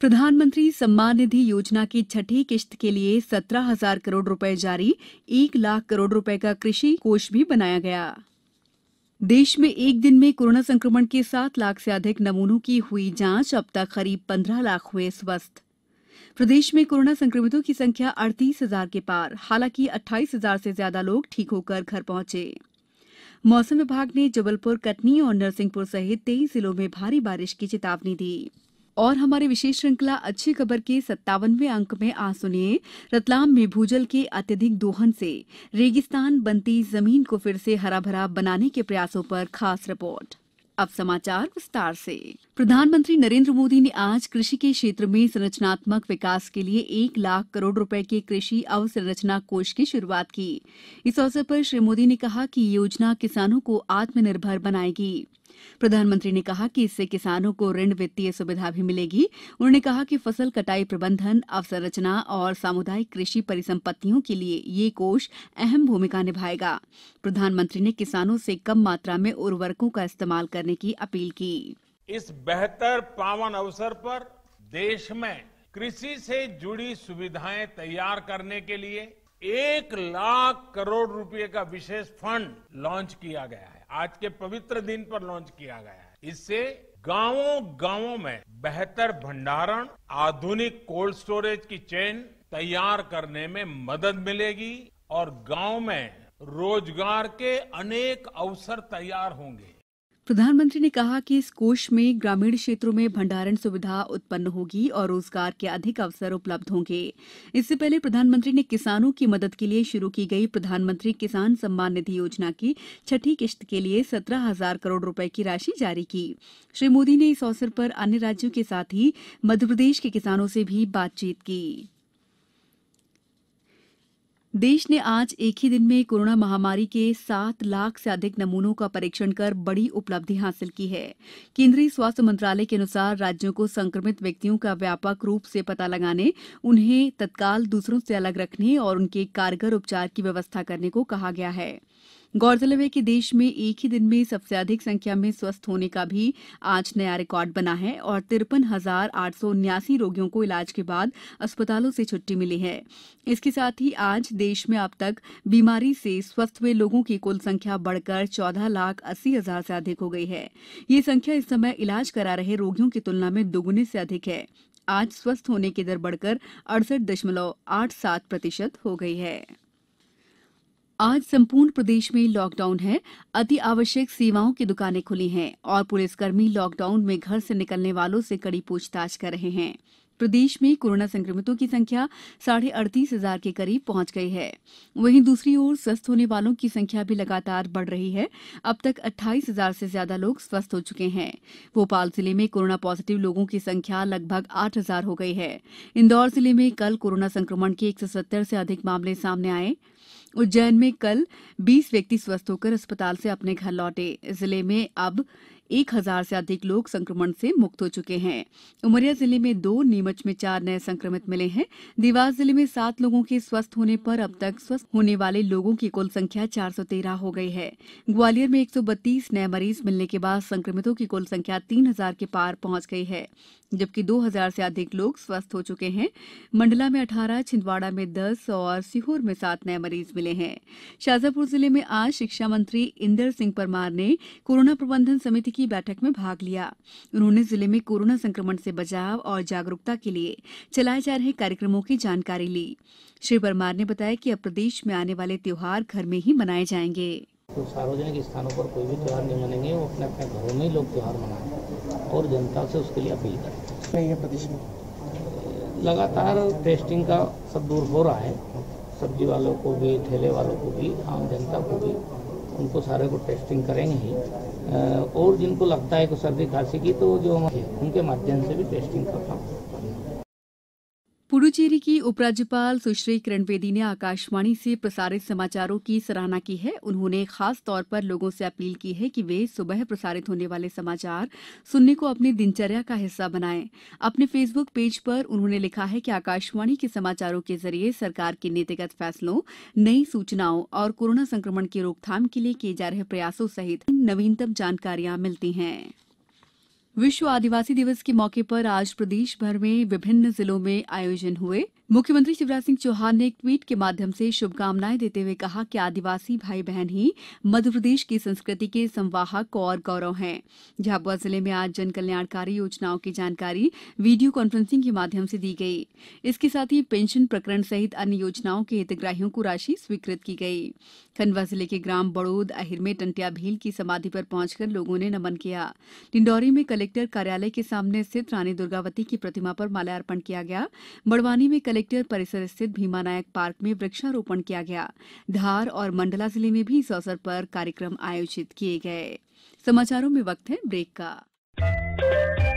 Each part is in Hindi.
प्रधानमंत्री सम्मान निधि योजना की छठी किश्त के लिए सत्रह हजार करोड़ रुपए जारी एक लाख करोड़ रुपए का कृषि कोष भी बनाया गया देश में एक दिन में कोरोना संक्रमण के सात लाख से अधिक नमूनों की हुई जांच अब तक करीब पंद्रह लाख हुए स्वस्थ प्रदेश में कोरोना संक्रमितों की संख्या अड़तीस हजार के पार हालांकि अट्ठाईस हजार से ज्यादा लोग ठीक होकर घर पहुंचे मौसम विभाग ने जबलपुर कटनी और नरसिंहपुर सहित तेईस जिलों में भारी बारिश की चेतावनी दी और हमारे विशेष श्रृंखला अच्छी खबर के सत्तावनवे अंक में आज सुनिए रतलाम में भूजल के अत्यधिक दोहन से रेगिस्तान बनती जमीन को फिर से हरा भरा बनाने के प्रयासों पर खास रिपोर्ट अब समाचार विस्तार से प्रधानमंत्री नरेंद्र मोदी ने आज कृषि के क्षेत्र में संरचनात्मक विकास के लिए एक लाख करोड़ रुपए के कृषि अवसंरचना कोष की शुरुआत की इस अवसर पर श्री मोदी ने कहा कि ये योजना किसानों को आत्मनिर्भर बनाएगी प्रधानमंत्री ने कहा कि इससे किसानों को ऋण वित्तीय सुविधा भी मिलेगी उन्होंने कहा कि फसल कटाई प्रबंधन अवसंरचना और सामुदायिक कृषि परिसंपत्तियों के लिए ये कोष अहम भूमिका निभाएगा प्रधानमंत्री ने किसानों से कम मात्रा में उर्वरकों का इस्तेमाल करने की अपील की इस बेहतर पावन अवसर पर देश में कृषि से जुड़ी सुविधाएं तैयार करने के लिए एक लाख करोड़ रुपए का विशेष फंड लॉन्च किया गया है आज के पवित्र दिन पर लॉन्च किया गया है इससे गांवों गांवों में बेहतर भंडारण आधुनिक कोल्ड स्टोरेज की चेन तैयार करने में मदद मिलेगी और गांव में रोजगार के अनेक अवसर तैयार होंगे प्रधानमंत्री ने कहा कि इस कोष में ग्रामीण क्षेत्रों में भंडारण सुविधा उत्पन्न होगी और रोजगार के अधिक अवसर उपलब्ध होंगे इससे पहले प्रधानमंत्री ने किसानों की मदद के लिए शुरू की गई प्रधानमंत्री किसान सम्मान निधि योजना की छठी किश्त के लिए सत्रह हजार करोड़ रुपए की राशि जारी की श्री मोदी ने इस अवसर पर अन्य राज्यों के साथ ही मध्यप्रदेश के किसानों से भी बातचीत की कोरोना देश ने आज एक ही दिन में कोरोना महामारी के सात लाख से अधिक नमूनों का परीक्षण कर बड़ी उपलब्धि हासिल की है केंद्रीय स्वास्थ्य मंत्रालय के अनुसार राज्यों को संक्रमित व्यक्तियों का व्यापक रूप से पता लगाने उन्हें तत्काल दूसरों से अलग रखने और उनके कारगर उपचार की व्यवस्था करने को कहा गया है गौरतलब है कि देश में एक ही दिन में सबसे अधिक संख्या में स्वस्थ होने का भी आज नया रिकॉर्ड बना है और तिरपन हजार आठ सौ उन्यासी रोगियों को इलाज के बाद अस्पतालों से छुट्टी मिली है इसके साथ ही आज देश में अब तक बीमारी से स्वस्थ हुए लोगों की कुल संख्या बढ़कर चौदह लाख अस्सी हजार से अधिक हो गई है ये संख्या इस समय इलाज करा रहे रोगियों की तुलना में दोगुने से अधिक है आज स्वस्थ होने की दर बढ़कर अड़सठ दशमलव आठ सात प्रतिशत हो गई है आज संपूर्ण प्रदेश में लॉकडाउन है अति आवश्यक सेवाओं की दुकानें खुली हैं और पुलिसकर्मी लॉकडाउन में घर से निकलने वालों से कड़ी पूछताछ कर रहे हैं प्रदेश में कोरोना संक्रमितों की संख्या साढ़े अड़तीस हजार के करीब पहुंच गई है वहीं दूसरी ओर स्वस्थ होने वालों की संख्या भी लगातार बढ़ रही है अब तक अट्ठाईस हजार से ज्यादा लोग स्वस्थ हो चुके हैं भोपाल जिले में कोरोना पॉजिटिव लोगों की संख्या लगभग आठ हजार हो गई है इंदौर जिले में कल कोरोना संक्रमण के एक से अधिक मामले सामने आये उज्जैन में कल बीस व्यक्ति स्वस्थ होकर अस्पताल से अपने घर लौटे जिले में अब एक हजार से अधिक लोग संक्रमण से मुक्त हो चुके हैं उमरिया जिले में दो नीमच में चार नए संक्रमित मिले हैं देवास जिले में सात लोगों के स्वस्थ होने पर अब तक स्वस्थ होने वाले लोगों की कुल संख्या चार सौ तेरह हो गई है ग्वालियर में एक सौ बत्तीस नए मरीज मिलने के बाद संक्रमितों की कुल संख्या तीन हजार के पार पहुंच गई है जबकि दो हजार से अधिक लोग स्वस्थ हो चुके हैं मंडला में अठारह छिंदवाड़ा में दस और सीहोर में सात नए मरीज मिले हैं शाजापुर जिले में आज शिक्षा मंत्री इंदर सिंह परमार ने कोरोना प्रबंधन समिति की बैठक में भाग लिया उन्होंने जिले में कोरोना संक्रमण से बचाव और जागरूकता के लिए चलाए जा रहे कार्यक्रमों की जानकारी ली श्री परमार ने बताया कि अब प्रदेश में आने वाले त्योहार घर में ही मनाए जाएंगे तो सार्वजनिक स्थानों पर कोई भी त्यौहार नहीं मनेंगे वो अपने अपने घरों में ही लोग त्यौहार मनाएं और जनता से उसके लिए अपील करें प्रदेश में लगातार टेस्टिंग का सब दूर हो रहा है सब्जी वालों को भी ठेले वालों को भी आम जनता को भी उनको सारे को टेस्टिंग करेंगे ही और जिनको लगता है कि सर्दी खांसी की तो जो उनके माध्यम से भी टेस्टिंग करता हूँ पुद्दुचेरी की उपराज्यपाल सुश्री किरण बेदी ने आकाशवाणी से प्रसारित समाचारों की सराहना की है उन्होंने खास तौर पर लोगों से अपील की है कि वे सुबह प्रसारित होने वाले समाचार सुनने को अपनी दिनचर्या का हिस्सा बनाएं अपने फेसबुक पेज पर उन्होंने लिखा है कि आकाशवाणी के समाचारों के जरिए सरकार के नीतिगत फैसलों नई सूचनाओं और कोरोना संक्रमण की रोकथाम के लिए किए जा रहे प्रयासों सहित नवीनतम जानकारियां मिलती हैं विश्व आदिवासी दिवस के मौके पर आज प्रदेश भर में विभिन्न जिलों में आयोजन हुए मुख्यमंत्री शिवराज सिंह चौहान ने एक ट्वीट के माध्यम से शुभकामनाएं देते हुए कहा कि आदिवासी भाई बहन ही मध्यप्रदेश की संस्कृति के संवाहक और गौरव हैं झाबुआ जिले में आज जन कल्याणकारी योजनाओं की जानकारी वीडियो कॉन्फ्रेंसिंग के माध्यम से दी गई इसके साथ ही पेंशन प्रकरण सहित अन्य योजनाओं के हितग्राहियों को राशि स्वीकृत की गई खंडवा जिले के ग्राम बड़ोद अहिर में टंटिया भील की समाधि पर पहुंचकर लोगों ने नमन किया डिंडौरी में कलेक्टर कलेक्टर कार्यालय के सामने स्थित रानी दुर्गावती की प्रतिमा पर माल्यार्पण किया गया बड़वानी में कलेक्टर परिसर स्थित भीमानायक पार्क में वृक्षारोपण किया गया धार और मंडला जिले में भी इस अवसर पर कार्यक्रम आयोजित किए गए समाचारों में वक्त है ब्रेक का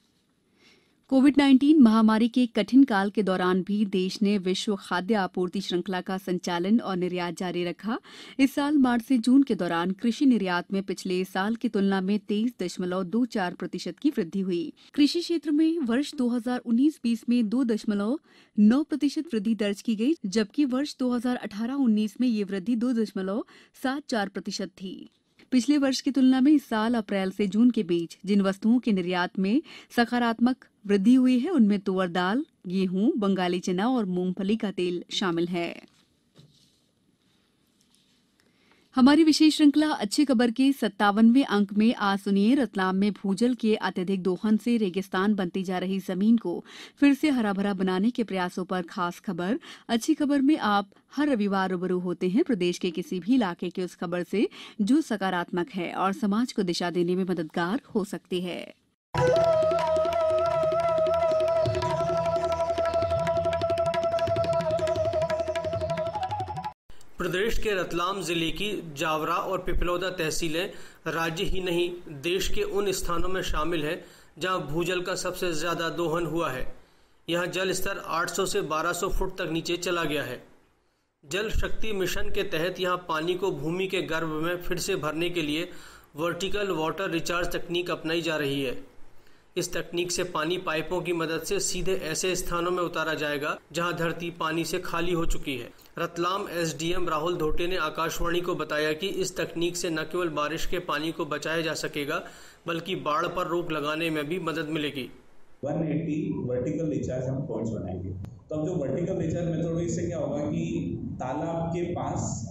कोविड नाइन्टीन महामारी के कठिन काल के दौरान भी देश ने विश्व खाद्य आपूर्ति श्रृंखला का संचालन और निर्यात जारी रखा इस साल मार्च से जून के दौरान कृषि निर्यात में पिछले साल की तुलना में तेईस दशमलव दो चार प्रतिशत की वृद्धि हुई कृषि क्षेत्र में वर्ष 2019 हजार में दो दशमलव नौ प्रतिशत वृद्धि दर्ज की गई जबकि वर्ष दो हजार में ये वृद्धि दो दशमलव सात चार प्रतिशत थी पिछले वर्ष की तुलना में इस साल अप्रैल से जून के बीच जिन वस्तुओं के निर्यात में सकारात्मक वृद्धि हुई है उनमें तुअर दाल गेहूं बंगाली चना और मूंगफली का तेल शामिल है हमारी विशेष श्रृंखला अच्छी खबर के सत्तावनवे अंक में आज सुनिए रतलाम में भूजल के अत्यधिक दोहन से रेगिस्तान बनती जा रही जमीन को फिर से हरा भरा बनाने के प्रयासों पर खास खबर अच्छी खबर में आप हर रविवार रूबरू होते हैं प्रदेश के किसी भी इलाके की उस खबर से जो सकारात्मक है और समाज को दिशा देने में मददगार हो सकती है प्रदेश के रतलाम जिले की जावरा और पिपलौदा तहसीलें राज्य ही नहीं देश के उन स्थानों में शामिल है जहां भूजल का सबसे ज्यादा दोहन हुआ है यहां जल स्तर 800 से 1200 फुट तक नीचे चला गया है जल शक्ति मिशन के तहत यहां पानी को भूमि के गर्भ में फिर से भरने के लिए वर्टिकल वाटर रिचार्ज तकनीक अपनाई जा रही है इस तकनीक से पानी पाइपों की मदद से सीधे ऐसे स्थानों में उतारा जाएगा जहां धरती पानी से खाली हो चुकी है रतलाम एसडीएम राहुल धोटे ने आकाशवाणी को बताया कि इस तकनीक से न केवल बारिश के पानी को बचाया जा सकेगा बल्कि बाढ़ पर रोक लगाने में भी मदद मिलेगी 180 वर्टिकल रिचार्ज हम पॉइंट बनाएंगे तो अब जो वर्टिकल रिचार्ज इससे क्या होगा कि तालाब के पास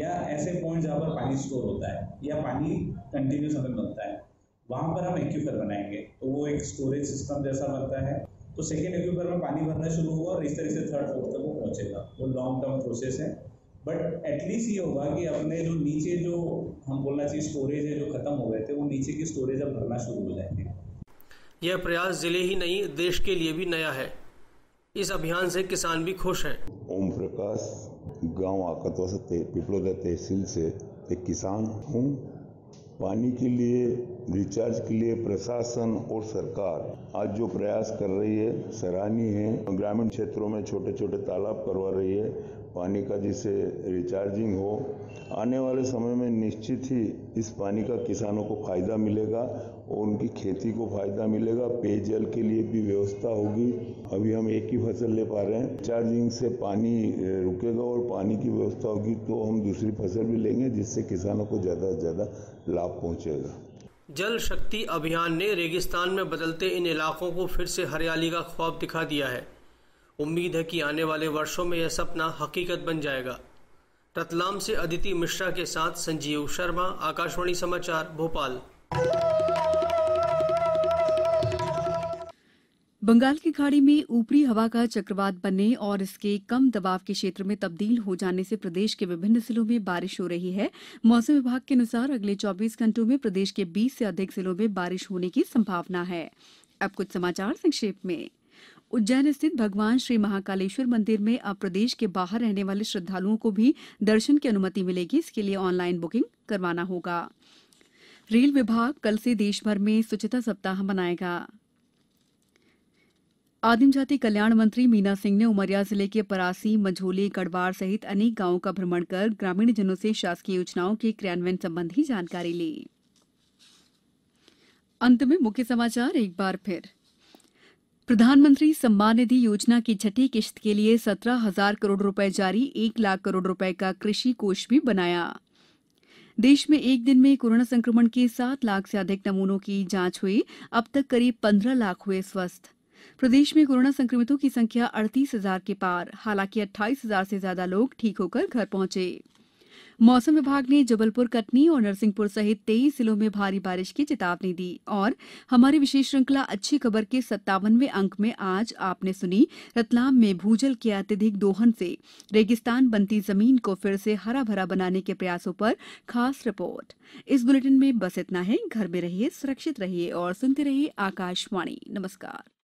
या ऐसे पॉइंट जहाँ पर पानी स्टोर होता है या पानी कंटिन्यूस हमें मिलता है वहाँ पर हम एक्यूफर बनाएंगे तो वो एक स्टोरेज सिस्टम जैसा बनता है तो सेकेंड एक्यूफर में पानी भरना शुरू हुआ और इस तरह से थर्ड फोर्थ तक वो पहुँचेगा वो लॉन्ग टर्म प्रोसेस है बट एटलीस्ट ये होगा कि अपने जो नीचे जो हम बोलना चाहिए स्टोरेज है जो खत्म हो गए थे वो नीचे की स्टोरेज अब भरना शुरू हो जाएंगे यह प्रयास जिले ही नहीं देश के लिए भी नया है इस अभियान से किसान भी खुश हैं ओम प्रकाश गांव आकतवा से पिपलोदा तहसील से एक किसान हूँ पानी के लिए रिचार्ज के लिए प्रशासन और सरकार आज जो प्रयास कर रही है सराहनीय है ग्रामीण क्षेत्रों में छोटे छोटे तालाब करवा रही है पानी का जिसे रिचार्जिंग हो आने वाले समय में निश्चित ही इस पानी का किसानों को फ़ायदा मिलेगा और उनकी खेती को फ़ायदा मिलेगा पेयजल के लिए भी व्यवस्था होगी अभी हम एक ही फसल ले पा रहे हैं चार्जिंग से पानी रुकेगा और पानी की व्यवस्था होगी तो हम दूसरी फसल भी लेंगे जिससे किसानों को ज़्यादा से ज़्यादा लाभ पहुँचेगा जल शक्ति अभियान ने रेगिस्तान में बदलते इन इलाकों को फिर से हरियाली का ख्वाब दिखा दिया है उम्मीद है कि आने वाले वर्षों में यह सपना हकीकत बन जाएगा रतलाम से अदिति मिश्रा के साथ संजीव शर्मा आकाशवाणी समाचार भोपाल बंगाल की खाड़ी में ऊपरी हवा का चक्रवात बनने और इसके कम दबाव के क्षेत्र में तब्दील हो जाने से प्रदेश के विभिन्न जिलों में बारिश हो रही है मौसम विभाग के अनुसार अगले 24 घंटों में प्रदेश के 20 से अधिक जिलों में बारिश होने की संभावना है अब कुछ समाचार संक्षेप में उज्जैन स्थित भगवान श्री महाकालेश्वर मंदिर में अब प्रदेश के बाहर रहने वाले श्रद्धालुओं को भी दर्शन की अनुमति मिलेगी इसके लिए ऑनलाइन बुकिंग करवाना होगा रेल विभाग कल से भर में स्वच्छता सप्ताह मनाएगा आदिम जाति कल्याण मंत्री मीना सिंह ने उमरिया जिले के परासी मझोली गढ़वार सहित अनेक गांवों का भ्रमण कर ग्रामीण जनों से शासकीय योजनाओं के क्रियान्वयन संबंधी जानकारी ली अंत में मुख्य समाचार एक बार फिर प्रधानमंत्री सम्मान निधि योजना की छठी किश्त के लिए सत्रह हजार करोड़ रुपए जारी एक लाख करोड़ रुपए का कृषि कोष भी बनाया देश में एक दिन में कोरोना संक्रमण के सात लाख से अधिक नमूनों की जांच हुई अब तक करीब पंद्रह लाख हुए स्वस्थ प्रदेश में कोरोना संक्रमितों की संख्या अड़तीस हजार के पार हालांकि अट्ठाईस हजार से ज्यादा लोग ठीक होकर घर पहुंचे मौसम विभाग ने जबलपुर कटनी और नरसिंहपुर सहित तेईस जिलों में भारी बारिश की चेतावनी दी और हमारी विशेष श्रृंखला अच्छी खबर के सत्तावनवे अंक में आज आपने सुनी रतलाम में भूजल के अत्यधिक दोहन से रेगिस्तान बनती जमीन को फिर से हरा भरा बनाने के प्रयासों पर खास रिपोर्ट इस बुलेटिन में बस इतना है घर में रहिए सुरक्षित रहिए और सुनते रहिए आकाशवाणी नमस्कार